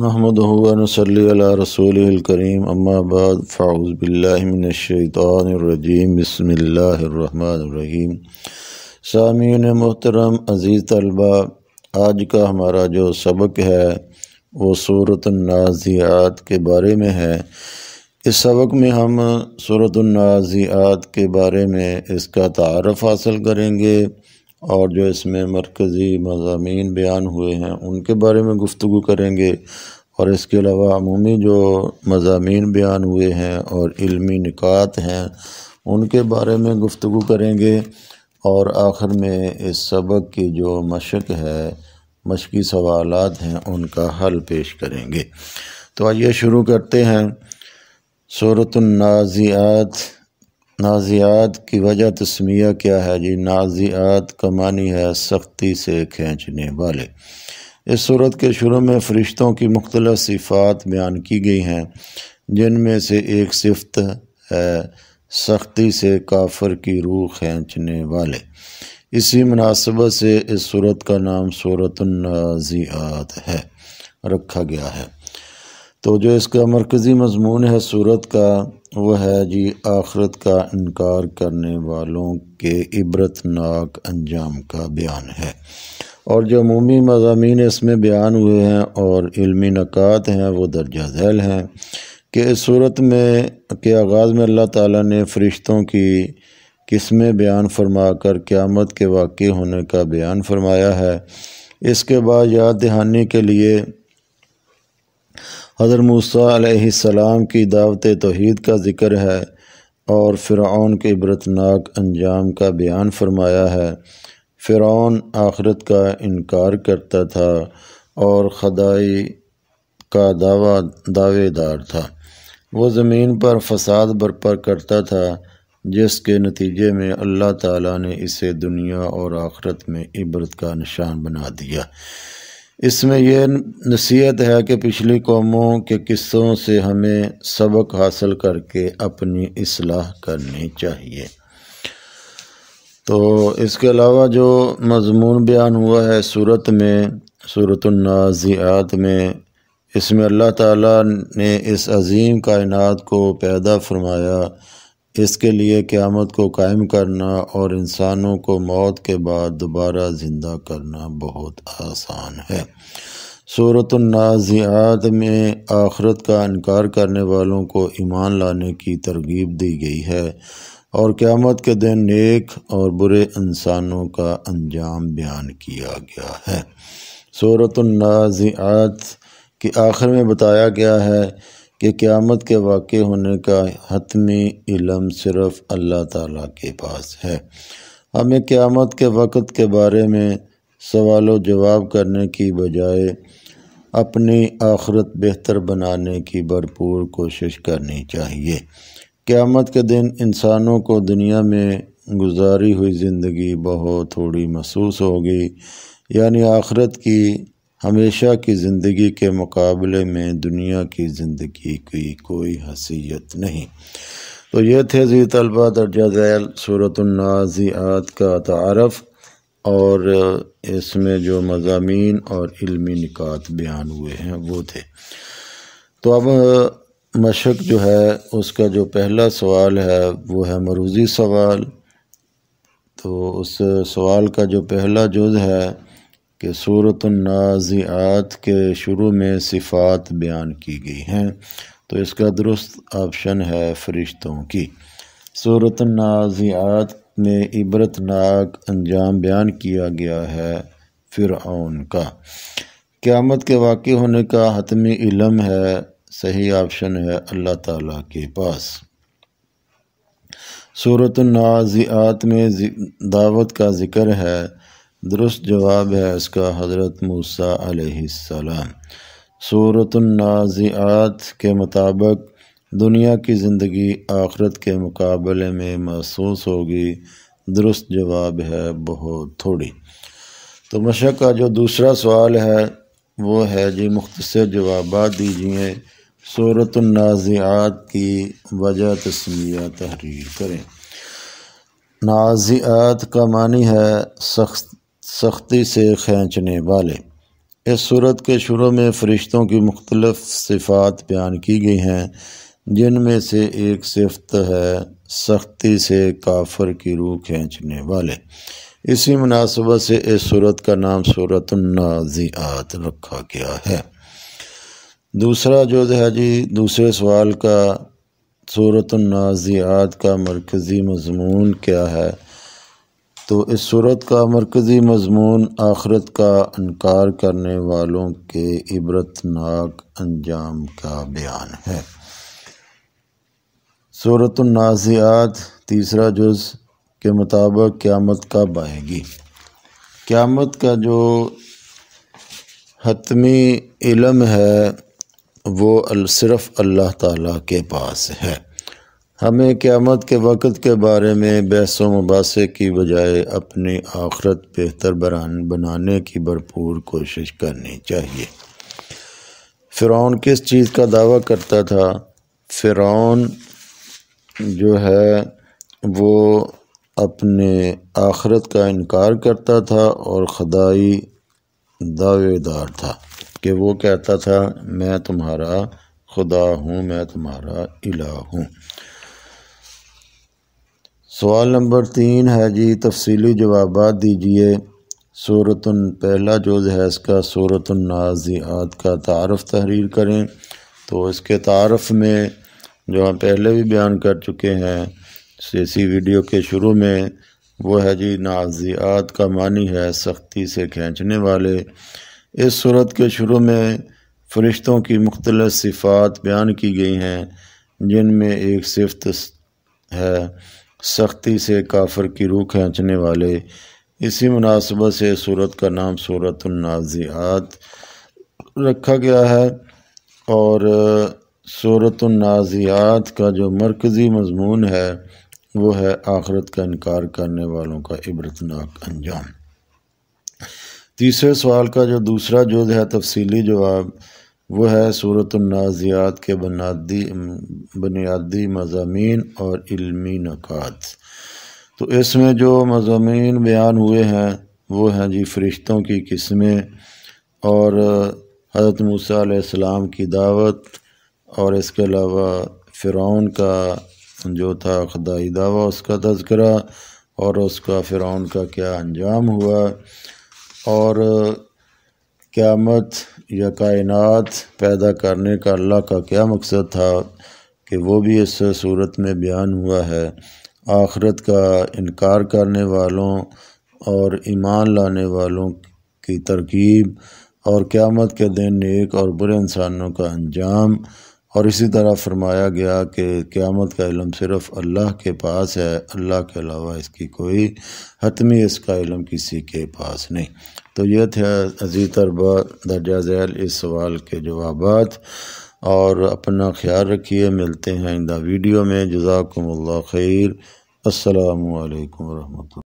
महमद वनसल्ला रसूलकरीम अम्माबाद फ़ाउज़बिल्लिनशैतरजीम बसमीम सामीन मोहतरम अज़ीज़ तलबा आज का हमारा जो सबक है वो सूरत नाजियात के बारे में है इस सबक में हम सूरत नाजियात के बारे में इसका तारफ़ हासिल करेंगे और जो इसमें मरकज़ी मजामी बयान हुए हैं उनके बारे में गुफ्तु करेंगे और इसके अलावा अमूमी जो मजामी बयान हुए हैं और इलमी निकात हैं उनके बारे में गुफ्तु करेंगे और आखिर में इस सबक की जो मशक है मशक़ी सवाल हैं उनका हल पेश करेंगे तो आइए शुरू करते हैं सूरतनाज़ियात नाजियात की वजह तस्मिया क्या है जी नाजियात का मानी है सख्ती से खींचने वाले इस सूरत के शुरू में फ़रिश्तों की मुख्तल सिफ़ात बयान की गई हैं जिनमें से एक सिफत है सख्ती से काफर की रूह खींचने वाले इसी मुनासबत से इस सूरत का नाम सूरत नाजियात है रखा गया है तो जो इसका मरकज़ी मजमून है सूरत का वह है जी आखरत का इनकार करने वालों के इबरतनाक अंजाम का बयान है और जो मुमी मजामी इसमें बयान हुए हैं और इलमी नक़ात हैं वो दर्जा झैल हैं कि इस सूरत में के आगाज़ में अल्लाह ताला ने फ़रिश्तों की किस्में बयान फरमा कर क़्यामत के वाक़ होने का बयान फरमाया है इसके बाद याद दहानी के लिए हज़र मूसम की दावत तोहद का ज़िक्र है और फ़िरौन के इबरतनाक अंजाम का बयान फरमाया है फ़िरौन आखरत का इनकार करता था और खदाई का दावा दावेदार था वो ज़मीन पर फसाद बरपा करता था जिसके नतीजे में अल्लाह ताला ने इसे दुनिया और आखरत में इबरत का निशान बना दिया इसमें यह नसीहत है कि पिछली कौमों के किस्सों से हमें सबक हासिल करके अपनी असलाह करनी चाहिए तो इसके अलावा जो मजमून बयान हुआ है सूरत में सूरत नाजियात में इसमें अल्लाह ताला ने इस अज़ीम कायनात को पैदा फरमाया इसके लिए क़्यामत को कायम करना और इंसानों को मौत के बाद दोबारा ज़िंदा करना बहुत आसान है सूरतनाजियात में आखरत का इनकार करने वालों को ईमान लाने की तरगीब दी गई है और क़्यामत के दिन नेक और बुरे इंसानों का अंजाम बयान किया गया है सूरतनाजियात के आखिर में बताया गया है कि क़्यामत के वाक़ होने का हतमी इलम सिर्फ़ अल्लाह ताला के पास है हमें क़्यामत के वक़्त के बारे में सवाल जवाब करने की बजाय अपनी आखरत बेहतर बनाने की भरपूर कोशिश करनी चाहिए क़्यामत के दिन इंसानों को दुनिया में गुजारी हुई ज़िंदगी बहुत थोड़ी महसूस होगी यानी आखरत की हमेशा की ज़िंदगी के मुकाबले में दुनिया की ज़िंदगी की कोई हसीियत नहीं तो ये थे जी तलबा दर्जा दैल सूरतनाजियात का तारफ़ और इसमें जो मजामी और इलमी निकात बयान हुए हैं वो थे तो अब मशक जो है उसका जो पहला सवाल है वो है मरूजी सवाल तो उस सवाल का जो पहला जुज़ है कि सूरत नाज़ियात के शुरू में सिफ़ात बयान की गई हैं तो इसका दुरुस्त ऑप्शन है फ़रिश्तों की सूरत नाज़ियात में इबरतनाक अंजाम बयान किया गया है फ़िरऔन का क़्यामत के वाक़ होने का हतमी इलम है सही ऑप्शन है अल्लाह ताला के पास सूरत नाज़ियात में दावत का ज़िक्र है दुरुस्त जवाब है इसका हज़रत मूसा सलाम सूरतनाज़ियात के मुताबिक दुनिया की ज़िंदगी आखरत के मुकाबले में महसूस होगी दुरुस्त जवाब है बहुत थोड़ी तो मशक का जो दूसरा सवाल है वो है जी मुख्तर जवाब दीजिए सूरतनाज़ियात की वजह तस्मिया तहरीर करें नाज़ियात का मानी है सख्त सख्ती से खींचने वाले इस सूरत के शुरू में फ़रिश्तों की मुख्तलफ़ सिफ़ात बयान की गई हैं जिनमें से एक सिफत है सख्ती से काफर की रूह खींचने वाले इसी मुनासबत से इस सूरत का नाम सूरत नाजियात रखा गया है दूसरा जो है जी दूसरे सवाल का सूरत नाजियात का मरकज़ी मजमून क्या है तो इस सूरत का मरकज़ी मजमून आखरत का इनकार करने वालों के इबरतनाक अंजाम का बयान है सूरत नाजियात तीसरा जुज़ के मुताबिक क़्यामत कब आएगी क़्यामत का जो हतमी इलम है वो सिर्फ़ अल्लाह ताला के पास है हमें क़्यामत के वक़्त के बारे में बहस मुबासे की बजाय अपनी आखरत बेहतर बरान बनाने की भरपूर कोशिश करनी चाहिए फ़िरौन किस चीज़ का दावा करता था फ़िरौन जो है वो अपने आखरत का इनकार करता था और खदाई दावेदार था कि वो कहता था मैं तुम्हारा खुदा हूँ मैं तुम्हारा इला हूँ सवाल नंबर तीन है जी तफसीली जवाब दीजिए सूरतन पहला जोज है इसका सूरतन नाजियात का तारफ़ तहरीर करें तो इसके तारफ़ में जो हम पहले भी बयान कर चुके हैं इसी वीडियो के शुरू में वो है जी नाजियात का मानी है सख्ती से खींचने वाले इस सूरत के शुरू में फरिश्तों की मुख्तल सिफ़ात बयान की गई हैं जिनमें एक सिफ्त है सख्ती से काफर की रूह खींचने वाले इसी मुनासबत से सूरत का नाम सूरत नाजियात रखा गया है और सूरत नाजियात का जो मरकज़ी मजमून है वो है आखरत का इनकार करने वालों का इबरतनाक अंजाम तीसरे सवाल का जो दूसरा जुज है तफसीली जवाब वो है सूरत नाज़ियात के बुनियादी बुनियादी मजामी और इलमी नक़ात तो इसमें जो मजामी बयान हुए हैं वो हैं जी फ़रिश्तों की किस्में और हज़रत मूसम की दावत और इसके अलावा फ़िरौन का जो था खदाई दावा उसका तस्करा और उसका फ़िरौन का क्या अंजाम हुआ और क़्यामत या कायनात पैदा करने का अल्लाह का क्या मकसद था कि वो भी इस सूरत में बयान हुआ है आखरत का इनकार करने वालों और ईमान लाने वालों की तरकीब और क़्यामत के दिन नेक और बुरे इंसानों का अंजाम और इसी तरह फरमाया गया कि क़्यामत का इलम सिर्फ़ अल्लाह के पास है अल्लाह के अलावा इसकी कोई हतमी इसका इलम किसी के पास नहीं तो ये थे अजीत अरबा दर्जा ज़ैल इस सवाल के जवाब और अपना ख्याल रखिए मिलते हैं आइंदा वीडियो में जजाकम्ला खैर असलकम वरहमल